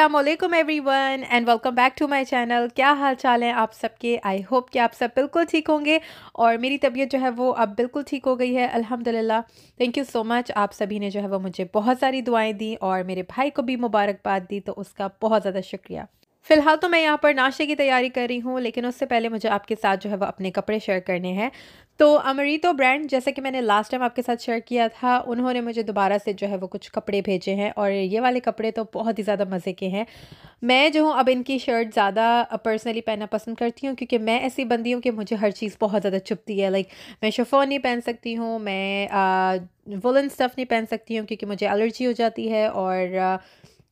Aslam everyone and welcome back to my channel क्या हाल चाल हैं आप सबके आई होप कि आप सब बिल्कुल ठीक होंगे और मेरी तबीयत जो है वो अब बिल्कुल ठीक हो गई है अल्हम्दुलिल्लाह थैंक यू सो मच आप सभी ने जो है वो मुझे बहुत सारी दुआएं दी और मेरे भाई को भी मुबारकबाद दी तो उसका बहुत ज़्यादा शुक्रिया फ़िलहाल तो मैं यहाँ पर नाश्ते की तैयारी कर रही हूँ लेकिन उससे पहले मुझे आपके साथ जो है वो अपने कपड़े शेयर करने हैं तो अमरीतो ब्रांड जैसे कि मैंने लास्ट टाइम आपके साथ शेयर किया था उन्होंने मुझे दोबारा से जो है वो कुछ कपड़े भेजे हैं और ये वाले कपड़े तो बहुत ही ज़्यादा मज़े के हैं मैं जो हूँ अब इनकी शर्ट ज़्यादा पर्सनली पहनना पसंद करती हूँ क्योंकि मैं ऐसी बंदी हूँ कि मुझे हर चीज़ बहुत ज़्यादा चुपती है लाइक मैं शफोन नहीं पहन सकती हूँ मैं वुलन स्टफ़ नहीं पहन सकती हूँ क्योंकि मुझे एलर्जी हो जाती है और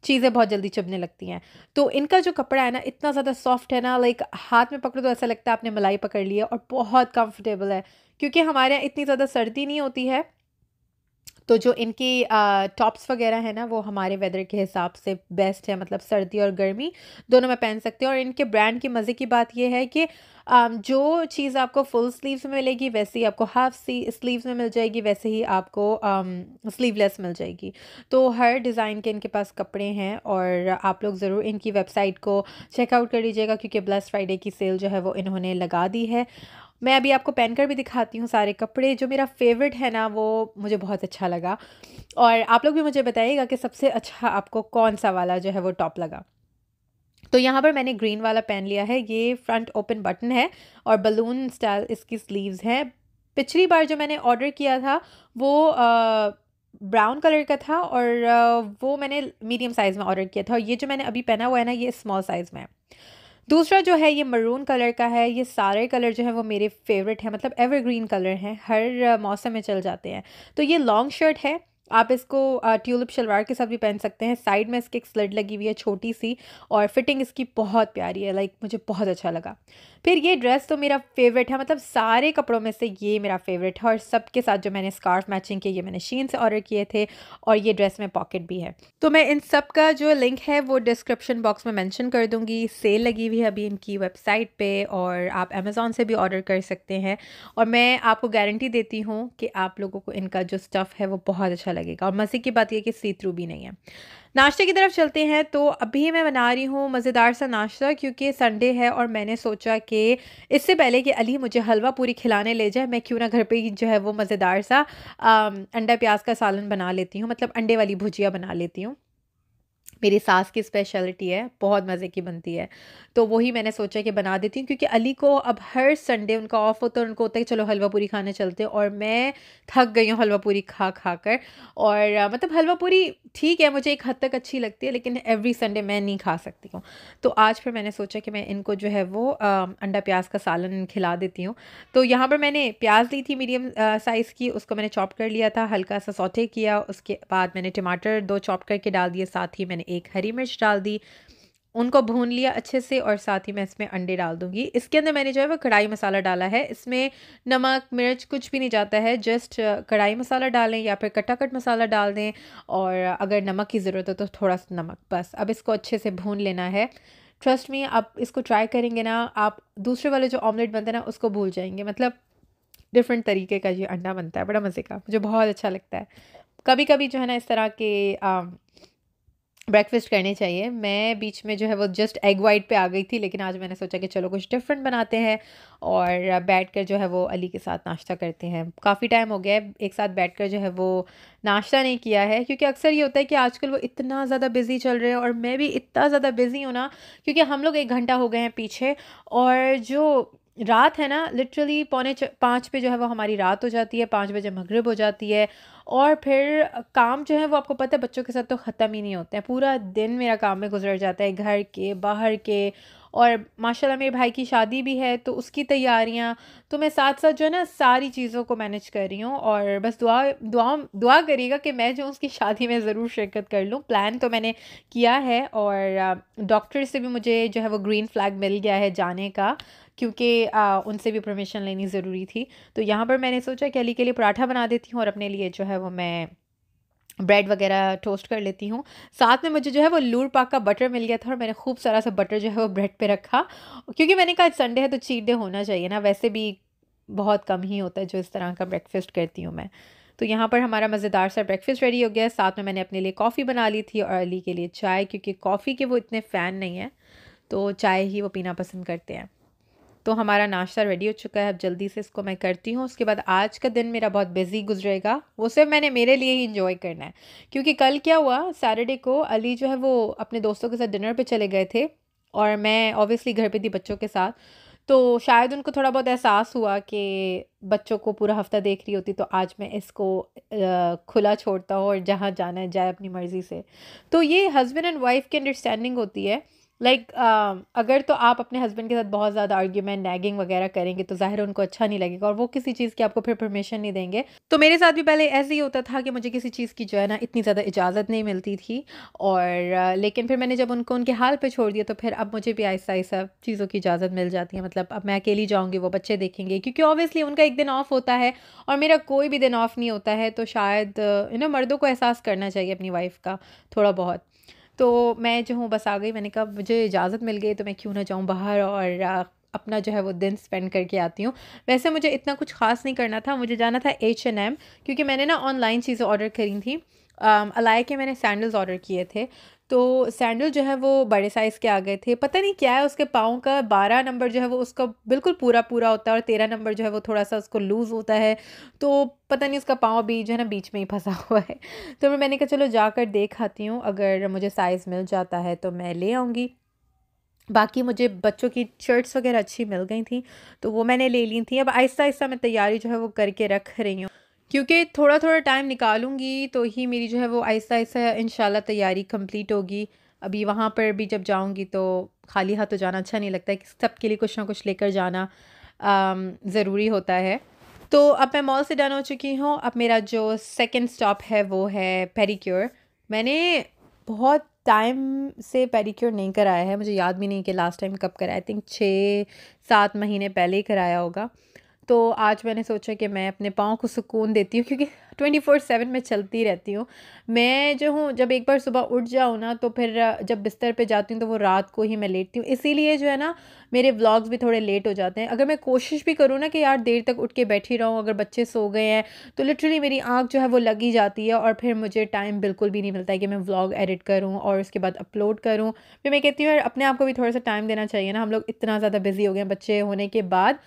चीज़ें बहुत जल्दी चुभने लगती हैं तो इनका जो कपड़ा है ना इतना ज़्यादा सॉफ्ट है ना लाइक हाथ में पकड़ो तो ऐसा लगता है आपने मलाई पकड़ लिया और बहुत कंफर्टेबल है क्योंकि हमारे यहाँ इतनी ज़्यादा सर्दी नहीं होती है तो जो इनकी टॉप्स वगैरह है ना वो हमारे वेदर के हिसाब से बेस्ट है मतलब सर्दी और गर्मी दोनों में पहन सकते हैं और इनके ब्रांड के मज़े की बात यह है कि Um, जो चीज़ आपको फुल स्लीव्स में मिलेगी वैसे ही आपको हाफ सी स्लीव्स में मिल जाएगी वैसे ही आपको स्लीवलेस um, मिल जाएगी तो हर डिज़ाइन के इनके पास कपड़े हैं और आप लोग ज़रूर इनकी वेबसाइट को चेकआउट कर लीजिएगा क्योंकि ब्लस फ्राइडे की सेल जो है वो इन्होंने लगा दी है मैं अभी आपको पहन भी दिखाती हूँ सारे कपड़े जो मेरा फेवरेट है ना वो मुझे बहुत अच्छा लगा और आप लोग भी मुझे बताइएगा कि सबसे अच्छा आपको कौन सा वाला जो है वो टॉप लगा तो यहाँ पर मैंने ग्रीन वाला पेन लिया है ये फ्रंट ओपन बटन है और बलून स्टाइल इसकी स्लीव्स हैं पिछली बार जो मैंने ऑर्डर किया था वो ब्राउन कलर का था और आ, वो मैंने मीडियम साइज़ में ऑर्डर किया था और ये जो मैंने अभी पहना हुआ है ना ये स्मॉल साइज़ में है दूसरा जो है ये मरून कलर का है ये सारे कलर जो है वो मेरे फेवरेट हैं मतलब एवरग्रीन कलर हैं हर मौसम में चल जाते हैं तो ये लॉन्ग शर्ट है आप इसको ट्यूलिप शलवार के साथ भी पहन सकते हैं साइड में इसकी एक स्लड लगी हुई है छोटी सी और फिटिंग इसकी बहुत प्यारी है लाइक मुझे बहुत अच्छा लगा फिर ये ड्रेस तो मेरा फेवरेट है मतलब सारे कपड़ों में से ये मेरा फेवरेट है और सबके साथ जो मैंने स्कार्फ मैचिंग किए ये मैंने शीन से ऑर्डर किए थे और ये ड्रेस में पॉकेट भी है तो मैं इन सब का जो लिंक है वो डिस्क्रिप्शन बॉक्स में मैंशन कर दूंगी सेल लगी हुई है अभी इनकी वेबसाइट पर और आप अमेज़ोन से भी ऑर्डर कर सकते हैं और मैं आपको गारंटी देती हूँ कि आप लोगों को इनका जो स्टफ़ है वो बहुत अच्छा लगेगा और मज़े की बात यह कि सी थ्रू भी नहीं है नाश्ते की तरफ चलते हैं तो अभी मैं बना रही हूँ मज़ेदार सा नाश्ता क्योंकि संडे है और मैंने सोचा कि इससे पहले कि अली मुझे हलवा पूरी खिलाने ले जाए मैं क्यों ना घर पे ही जो है वो मज़ेदार सा अंडा प्याज का सालन बना लेती हूँ मतलब अंडे वाली भुजिया बना लेती हूँ मेरी सास की स्पेशलिटी है बहुत मज़े की बनती है तो वही मैंने सोचा कि बना देती हूँ क्योंकि अली को अब हर संडे उनका ऑफ होता है उनको होता है कि चलो हलवा पूरी खाने चलते और मैं थक गई हूँ हलवा पूरी खा खा कर और मतलब हलवा पूरी ठीक है मुझे एक हद तक अच्छी लगती है लेकिन एवरी संडे मैं नहीं खा सकती हूँ तो आज फिर मैंने सोचा कि मैं इनको जो है वो अंडा प्याज का सालन खिला देती हूँ तो यहाँ पर मैंने प्याज ली थी मीडियम साइज़ की उसको मैंने चॉप कर लिया था हल्का सा सौटे किया उसके बाद मैंने टमाटर दो चॉप करके डाल दिए साथ ही मैंने एक हरी मिर्च डाल दी उनको भून लिया अच्छे से और साथ ही मैं इसमें अंडे डाल दूंगी इसके अंदर मैंने जो है वो कढ़ाई मसाला डाला है इसमें नमक मिर्च कुछ भी नहीं जाता है जस्ट कढ़ाई मसाला डालें या फिर कटा कट मसाला डाल दें और अगर नमक की ज़रूरत हो तो थोड़ा सा नमक बस अब इसको अच्छे से भून लेना है ट्रस्ट में आप इसको ट्राई करेंगे ना आप दूसरे वाले जो ऑमलेट बनते हैं ना उसको भूल जाएंगे मतलब डिफरेंट तरीके का ये अंडा बनता है बड़ा मज़े का मुझे बहुत अच्छा लगता है कभी कभी जो है ना इस तरह के ब्रेकफास्ट करने चाहिए मैं बीच में जो है वो जस्ट एग वाइट पे आ गई थी लेकिन आज मैंने सोचा कि चलो कुछ डिफरेंट बनाते हैं और बैठ कर जो है वो अली के साथ नाश्ता करते हैं काफ़ी टाइम हो गया है एक साथ बैठ कर जो है वो नाश्ता नहीं किया है क्योंकि अक्सर ये होता है कि आजकल वो इतना ज़्यादा बिज़ी चल रहे हैं और मैं भी इतना ज़्यादा बिज़ी हूँ ना क्योंकि हम लोग एक घंटा हो गए हैं पीछे और जो रात है ना लिटरली पौने पाँच पे जो है वो हमारी रात हो जाती है पाँच बजे मगरब हो जाती है और फिर काम जो है वो आपको पता है बच्चों के साथ तो ख़त्म ही नहीं होते हैं पूरा दिन मेरा काम में गुजर जाता है घर के बाहर के और माशाल्लाह मेरे भाई की शादी भी है तो उसकी तैयारियाँ तो मैं साथ साथ जो है ना सारी चीज़ों को मैनेज कर रही हूँ और बस दुआ दुआ दुआ करिएगा कि मैं जो उसकी शादी में ज़रूर शिरकत कर लूँ प्लान तो मैंने किया है और डॉक्टर से भी मुझे जो है वो ग्रीन फ्लैग मिल गया है जाने का क्योंकि उनसे भी परमिशन लेनी ज़रूरी थी तो यहाँ पर मैंने सोचा कि अली के लिए पराठा बना देती हूँ और अपने लिए जो है वो मैं ब्रेड वगैरह टोस्ट कर लेती हूँ साथ में मुझे जो है वो लूर पाक का बटर मिल गया था और मैंने खूब सारा सा बटर जो है वो ब्रेड पे रखा क्योंकि मैंने कहा संडे है तो चीट डे होना चाहिए ना वैसे भी बहुत कम ही होता है जो इस तरह का ब्रेकफास्ट करती हूँ मैं तो यहाँ पर हमारा मज़ेदार सा ब्रेकफास्ट रेडी हो गया साथ में मैंने अपने लिए कॉफ़ी बना ली थी और अली के लिए चाय क्योंकि कॉफ़ी के वो इतने फ़ैन नहीं हैं तो चाय ही वो पीना पसंद करते हैं तो हमारा नाश्ता रेडी हो चुका है अब जल्दी से इसको मैं करती हूँ उसके बाद आज का दिन मेरा बहुत बिजी गुजरेगा वो सिर्फ मैंने मेरे लिए ही इंजॉय करना है क्योंकि कल क्या हुआ सैटरडे को अली जो है वो अपने दोस्तों के साथ डिनर पर चले गए थे और मैं ऑब्वियसली घर पर थी बच्चों के साथ तो शायद उनको थोड़ा बहुत एहसास हुआ कि बच्चों को पूरा हफ्ता देख रही होती तो आज मैं इसको खुला छोड़ता हूँ और जहाँ जाना है जाए अपनी मर्ज़ी से तो ये हस्बैंड एंड वाइफ की अंडरस्टैंडिंग होती है लाइक like, uh, अगर तो आप अपने हस्बैंड के साथ बहुत ज़्यादा आर्ग्यूमेंट नैगिंग वगैरह करेंगे तो ज़ाहिर उनको अच्छा नहीं लगेगा और वो किसी चीज़ की आपको फिर परमिशन नहीं देंगे तो मेरे साथ भी पहले ऐसे ही होता था कि मुझे किसी चीज़ की जो है ना इतनी ज़्यादा इजाज़त नहीं मिलती थी और लेकिन फिर मैंने जब उनको उनके हाल पर छोड़ दिया तो फिर अब मुझे भी आहिस्ता आहिस्ता चीज़ों की इजाज़त मिल जाती है मतलब अब मैं अकेली जाऊँगी वो बच्चे देखेंगे क्योंकि ऑब्वियसली उनका एक दिन ऑफ़ होता है और मेरा कोई भी दिन ऑफ़ नहीं होता है तो शायद यू नो मर्दों को एहसास करना चाहिए अपनी वाइफ का थोड़ा बहुत तो मैं जो हूँ बस आ गई मैंने कहा मुझे इजाज़त मिल गई तो मैं क्यों ना जाऊँ बाहर और अपना जो है वो दिन स्पेंड करके आती हूँ वैसे मुझे इतना कुछ ख़ास नहीं करना था मुझे जाना था एच एन एम क्योंकि मैंने ना ऑनलाइन चीज़ें ऑर्डर करी थी अलाए के मैंने सैंडल्स ऑर्डर किए थे तो सैंडल जो है वो बड़े साइज़ के आ गए थे पता नहीं क्या है उसके पाँव का बारह नंबर जो है वो उसका बिल्कुल पूरा पूरा होता है और तेरह नंबर जो है वो थोड़ा सा उसको लूज़ होता है तो पता नहीं उसका पाँव भी जो है ना बीच में ही फंसा हुआ है तो मैं मैंने कहा चलो जाकर देख आती हूँ अगर मुझे साइज़ मिल जाता है तो मैं ले आऊँगी बाकी मुझे बच्चों की शर्ट्स वगैरह अच्छी मिल गई थी तो वो मैंने ले ली थी अब आहिस्ता आहिस्ता मैं तैयारी जो है वो करके रख रही हूँ क्योंकि थोड़ा थोड़ा टाइम निकालूंगी तो ही मेरी जो है वो आहिस्ता आहिस्ता इन तैयारी कम्प्लीट होगी अभी वहाँ पर भी जब जाऊँगी तो खाली हाथों जाना अच्छा नहीं लगता है कि सबके लिए कुछ ना कुछ लेकर जाना ज़रूरी होता है तो अब मैं मॉल से डन हो चुकी हूँ अब मेरा जो सेकंड स्टॉप है वो है पेरिक्योर मैंने बहुत टाइम से पेरिक्योर नहीं कराया है मुझे याद भी नहीं कि लास्ट टाइम कब कराया आई थिंक छः सात महीने पहले ही कराया होगा तो आज मैंने सोचा कि मैं अपने पाँव को सुकून देती हूँ क्योंकि ट्वेंटी फोर सेवन में चलती रहती हूँ मैं जो हूँ जब एक बार सुबह उठ जाऊँ ना तो फिर जब बिस्तर पे जाती हूँ तो वो रात को ही मैं लेटती हूँ इसीलिए जो है ना मेरे व्लॉग्स भी थोड़े लेट हो जाते हैं अगर मैं कोशिश भी करूँ ना कि यार देर तक उठ के बैठी रहूँ अगर बच्चे सो गए हैं तो लिटरली मेरी आँख जो है वो लगी जाती है और फिर मुझे टाइम बिल्कुल भी नहीं मिलता है कि मैं व्लॉग एडिट करूँ और उसके बाद अपलोड करूँ फिर मैं कहती हूँ यार अपने आप को भी थोड़ा सा टाइम देना चाहिए ना हम लोग इतना ज़्यादा बिजी हो गए हैं बच्चे होने के बाद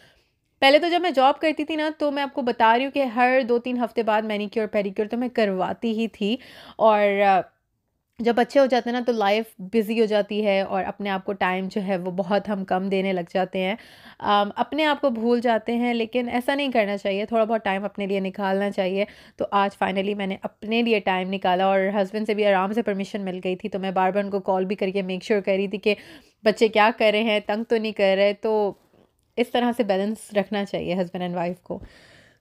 पहले तो जब मैं जॉब करती थी ना तो मैं आपको बता रही हूँ कि हर दो तीन हफ्ते बाद मैनिक्योर पेडिक्योर तो मैं करवाती ही थी और जब अच्छे हो जाते हैं ना तो लाइफ बिज़ी हो जाती है और अपने आप को टाइम जो है वो बहुत हम कम देने लग जाते हैं अपने आप को भूल जाते हैं लेकिन ऐसा नहीं करना चाहिए थोड़ा बहुत टाइम अपने लिए निकालना चाहिए तो आज फाइनली मैंने अपने लिए टाइम निकाला और हस्बैंड से भी आराम से परमिशन मिल गई थी तो मैं बार बार उनको कॉल भी करके मेक श्योर sure कर रही थी कि बच्चे क्या कर रहे हैं तंग तो नहीं कर रहे तो इस तरह से बैलेंस रखना चाहिए हस्बैंड एंड वाइफ को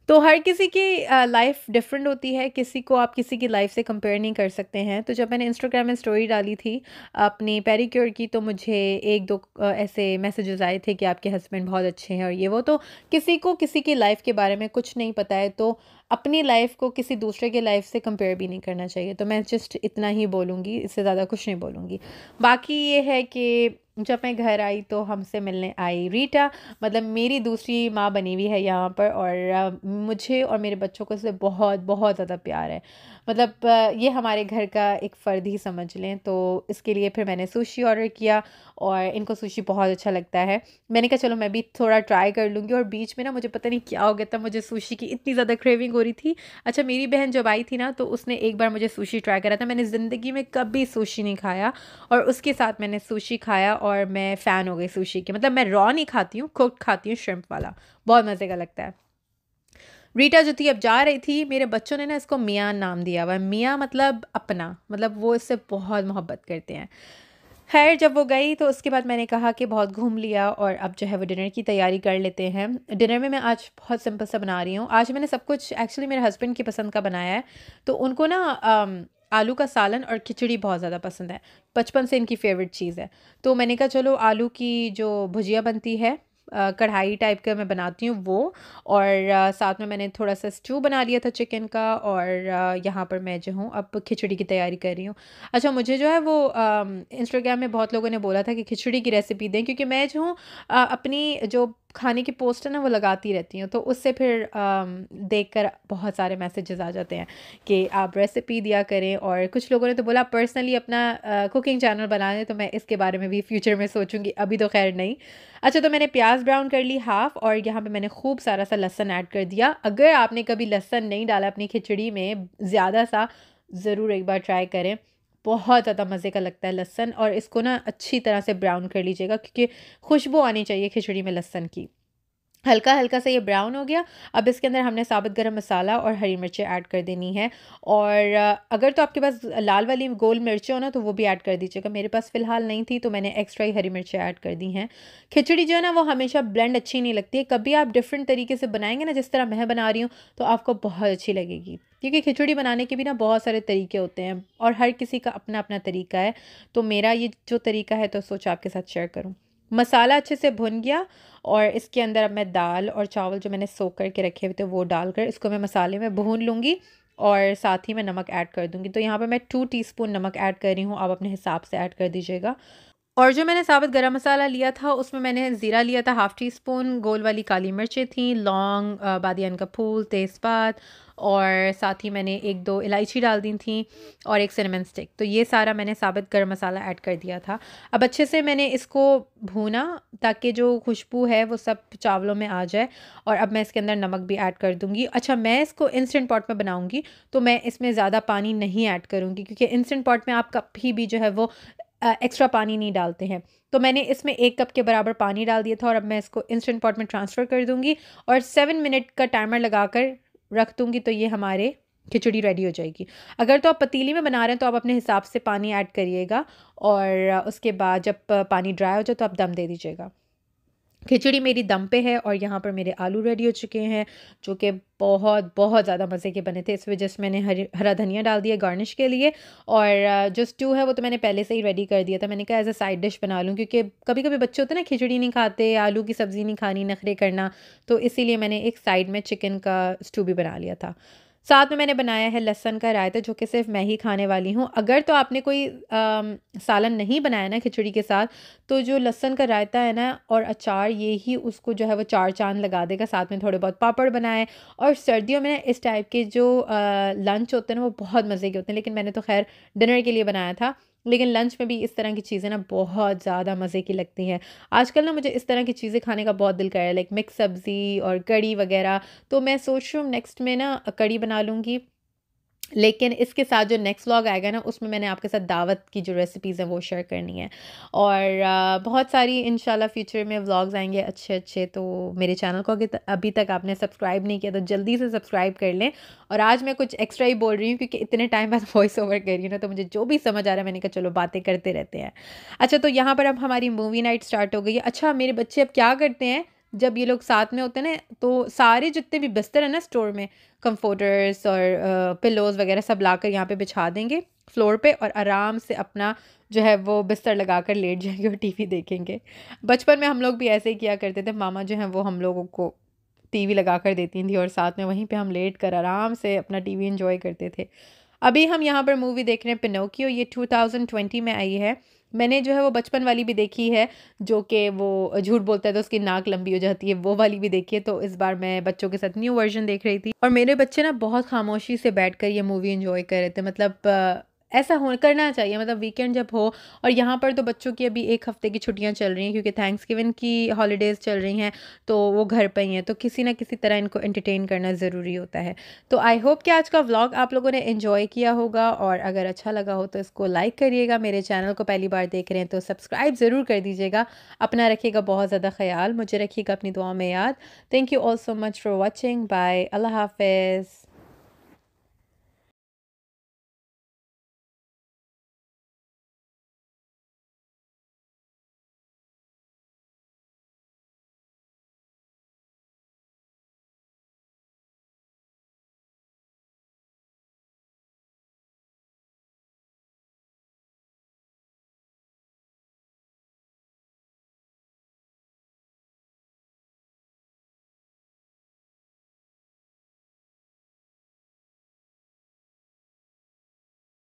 तो हर किसी की लाइफ uh, डिफरेंट होती है किसी को आप किसी की लाइफ से कंपेयर नहीं कर सकते हैं तो जब मैंने इंस्टाग्राम में स्टोरी डाली थी अपनी पेरीक्योर की तो मुझे एक दो uh, ऐसे मैसेजेस आए थे कि आपके हस्बैंड बहुत अच्छे हैं और ये वो तो किसी को किसी की लाइफ के बारे में कुछ नहीं पता है तो अपनी लाइफ को किसी दूसरे के लाइफ से कंपेयर भी नहीं करना चाहिए तो मैं जस्ट इतना ही बोलूँगी इससे ज़्यादा कुछ नहीं बोलूँगी बाकी ये है कि जब मैं घर आई तो हमसे मिलने आई रीटा मतलब मेरी दूसरी माँ बनी हुई है यहाँ पर और मुझे और मेरे बच्चों को इससे बहुत बहुत ज़्यादा प्यार है मतलब ये हमारे घर का एक फ़र्द ही समझ लें तो इसके लिए फिर मैंने सुशी ऑर्डर किया और इनको सुशी बहुत अच्छा लगता है मैंने कहा चलो मैं भी थोड़ा ट्राई कर लूँगी और बीच में ना मुझे पता नहीं क्या हो गया था मुझे सुशी की इतनी ज़्यादा क्रेविंग गोरी थी अच्छा मेरी बहन जब आई थी ना तो उसने एक बार मुझे सुशी ट्राई करा था मैंने ज़िंदगी में कभी सुशी नहीं खाया और उसके साथ मैंने सुशी खाया और मैं फ़ैन हो गई सुशी के मतलब मैं रॉ नहीं खाती हूँ कुक खाती हूँ श्रिम्प वाला बहुत मज़े का लगता है रीटा जो थी अब जा रही थी मेरे बच्चों ने ना इसको मियाँ नाम दिया हुआ है मियाँ मतलब अपना मतलब वो इससे बहुत मोहब्बत करते हैं खैर जब वो गई तो उसके बाद मैंने कहा कि बहुत घूम लिया और अब जो है वो डिनर की तैयारी कर लेते हैं डिनर में मैं आज बहुत सिंपल सा बना रही हूँ आज मैंने सब कुछ एक्चुअली मेरे हस्बैंड की पसंद का बनाया है तो उनको ना आलू का सालन और खिचड़ी बहुत ज़्यादा पसंद है बचपन से इनकी फेवरेट चीज़ है तो मैंने कहा चलो आलू की जो भुजिया बनती है कढ़ाई टाइप का मैं बनाती हूँ वो और साथ में मैंने थोड़ा सा स्टू बना लिया था चिकन का और यहाँ पर मैं जो हूँ अब खिचड़ी की तैयारी कर रही हूँ अच्छा मुझे जो है वो इंस्टाग्राम में बहुत लोगों ने बोला था कि खिचड़ी की रेसिपी दें क्योंकि मैं जो हूँ अपनी जो खाने के पोस्टर ना वो लगाती रहती हूँ तो उससे फिर देख कर बहुत सारे मैसेजेस आ जाते हैं कि आप रेसिपी दिया करें और कुछ लोगों ने तो बोला पर्सनली अपना कुकिंग चैनल बना दें तो मैं इसके बारे में भी फ्यूचर में सोचूंगी अभी तो खैर नहीं अच्छा तो मैंने प्याज ब्राउन कर ली हाफ़ और यहाँ पे मैंने खूब सारा सा लहसन ऐड कर दिया अगर आपने कभी लहसन नहीं डाला अपनी खिचड़ी में ज़्यादा सा ज़रूर एक बार ट्राई करें बहुत ज़्यादा मज़े का लगता है लहसन और इसको ना अच्छी तरह से ब्राउन कर लीजिएगा क्योंकि खुशबू आनी चाहिए खिचड़ी में लहसन की हल्का हल्का सा ये ब्राउन हो गया अब इसके अंदर हमने साबुत गरम मसाला और हरी मिर्चें ऐड कर देनी है और अगर तो आपके पास लाल वाली गोल मिर्चें हो ना तो वो भी ऐड कर दीजिएगा मेरे पास फ़िलहाल नहीं थी तो मैंने एक्स्ट्रा ही हरी मिर्चें ऐड कर दी हैं खिचड़ी जो है ना वो हमेशा ब्लेंड अच्छी नहीं लगती है कभी आप डिफरेंट तरीके से बनाएंगे ना जिस तरह मैं बना रही हूँ तो आपको बहुत अच्छी लगेगी क्योंकि खिचड़ी बनाने के भी ना बहुत सारे तरीके होते हैं और हर किसी का अपना अपना तरीका है तो मेरा ये जो तरीका है तो सोचा आपके साथ शेयर करूँ मसाला अच्छे से भुन गया और इसके अंदर अब मैं दाल और चावल जो मैंने सो करके रखे हुए थे वो डालकर इसको मैं मसाले में भून लूँगी और साथ ही मैं नमक ऐड कर दूँगी तो यहाँ पर मैं टू टी नमक ऐड कर रही हूँ आप अपने हिसाब से ऐड कर दीजिएगा और जो मैंने साबित गरम मसाला लिया था उसमें मैंने ज़ीरा लिया था हाफ़ टी स्पून गोल वाली काली मिर्चें थी लौंग बादियान का फूल तेज़पात और साथ ही मैंने एक दो इलायची डाल दी थी और एक सिनेमन स्टिक तो ये सारा मैंने साबित गर्म मसाला ऐड कर दिया था अब अच्छे से मैंने इसको भूना ताकि जो खुशबू है वो सब चावलों में आ जाए और अब मैं इसके अंदर नमक भी ऐड कर दूँगी अच्छा मैं इसको इंस्टेंट पॉट में बनाऊँगी तो मैं इसमें ज़्यादा पानी नहीं ऐड करूँगी क्योंकि इंस्टेंट पॉट में आप कभी भी जो है वो एक्स्ट्रा पानी नहीं डालते हैं तो मैंने इसमें एक कप के बराबर पानी डाल दिया था और अब मैं इसको इंस्टेंट पॉट में ट्रांसफ़र कर दूँगी और सेवन मिनट का टाइमर लगा कर रख दूँगी तो ये हमारे खिचड़ी रेडी हो जाएगी अगर तो आप पतीली में बना रहे हैं तो आप अपने हिसाब से पानी ऐड करिएगा और उसके बाद जब पानी ड्राई हो जाए तो आप दम दे दीजिएगा खिचड़ी मेरी दम पे है और यहाँ पर मेरे आलू रेडी हो चुके हैं जो कि बहुत बहुत ज़्यादा मज़े के बने थे इस वजह से मैंने हरी हरा धनिया डाल दिया गार्निश के लिए और जो स्टू है वो तो मैंने पहले से ही रेडी कर दिया था मैंने कहा एज अ साइड डिश बना लूँ क्योंकि कभी कभी बच्चे होते हैं ना खिचड़ी नहीं खाते आलू की सब्ज़ी नहीं खानी नखरे करना तो इसीलिए मैंने एक साइड में चिकन का स्टू भी बना लिया था साथ में मैंने बनाया है लहसन का रायता जो कि सिर्फ मैं ही खाने वाली हूँ अगर तो आपने कोई आ, सालन नहीं बनाया ना खिचड़ी के साथ तो जो लहसन का रायता है ना और अचार ये ही उसको जो है वो चार चांद लगा देगा साथ में थोड़े बहुत पापड़ बनाए और सर्दियों में ना इस टाइप के जो आ, लंच होते हैं ना वो बहुत मज़े के होते हैं लेकिन मैंने तो खैर डिनर के लिए बनाया था लेकिन लंच में भी इस तरह की चीज़ें ना बहुत ज़्यादा मज़े की लगती हैं आजकल ना मुझे इस तरह की चीज़ें खाने का बहुत दिल कर रहा है लाइक मिक्स सब्ज़ी और कड़ी वगैरह तो मैं सोच रही हूँ नेक्स्ट में ना कड़ी बना लूँगी लेकिन इसके साथ जो नेक्स्ट व्लॉग आएगा ना उसमें मैंने आपके साथ दावत की जो रेसिपीज़ हैं वो शेयर करनी है और बहुत सारी इन फ्यूचर में व्लॉग्स आएंगे अच्छे अच्छे तो मेरे चैनल को अगर अभी तक आपने सब्सक्राइब नहीं किया तो जल्दी से सब्सक्राइब कर लें और आज मैं कुछ एक्स्ट्रा ही बोल रही हूँ क्योंकि इतने टाइम बाद वॉइस ओवर कर रही हूँ ना तो मुझे जो भी समझ आ रहा है मैंने कहा चलो बातें करते रहते हैं अच्छा तो यहाँ पर अब हमारी मूवी नाइट स्टार्ट हो गई है अच्छा मेरे बच्चे अब क्या करते हैं जब ये लोग साथ में होते हैं ना तो सारे जितने भी बिस्तर हैं ना स्टोर में कम्फोटर्स और पिलोज़ वगैरह सब ला कर यहाँ पर बिछा देंगे फ्लोर पे और आराम से अपना जो है वो बिस्तर लगा कर लेट जाएंगे और टीवी देखेंगे बचपन में हम लोग भी ऐसे ही किया करते थे मामा जो हैं वो हम लोगों को टीवी लगा कर देती थी और साथ में वहीं पे हम लेट कर आराम से अपना टीवी एंजॉय करते थे अभी हम यहाँ पर मूवी देख रहे हैं पिनोकियो ये 2020 में आई है मैंने जो है वो बचपन वाली भी देखी है जो कि वो झूठ बोलता है तो उसकी नाक लंबी हो जाती है वो वाली भी देखी है तो इस बार मैं बच्चों के साथ न्यू वर्जन देख रही थी और मेरे बच्चे ना बहुत खामोशी से बैठ कर ये मूवी इन्जॉय कर रहे थे मतलब ऐसा हो करना चाहिए मतलब वीकेंड जब हो और यहाँ पर तो बच्चों की अभी एक हफ्ते की छुट्टियाँ चल रही हैं क्योंकि थैंक्स गिवन की हॉलीडेज़ चल रही हैं तो वो घर पर ही हैं तो किसी ना किसी तरह इनको एंटरटेन करना ज़रूरी होता है तो आई होप कि आज का व्लॉग आप लोगों ने इन्जॉय किया होगा और अगर अच्छा लगा हो तो इसको लाइक करिएगा मेरे चैनल को पहली बार देख रहे हैं तो सब्सक्राइब ज़रूर कर दीजिएगा अपना रखिएगा बहुत ज़्यादा ख्याल मुझे रखिएगा अपनी दुआ में याद thank you all so much for watching bye अल्लाह हाफिज़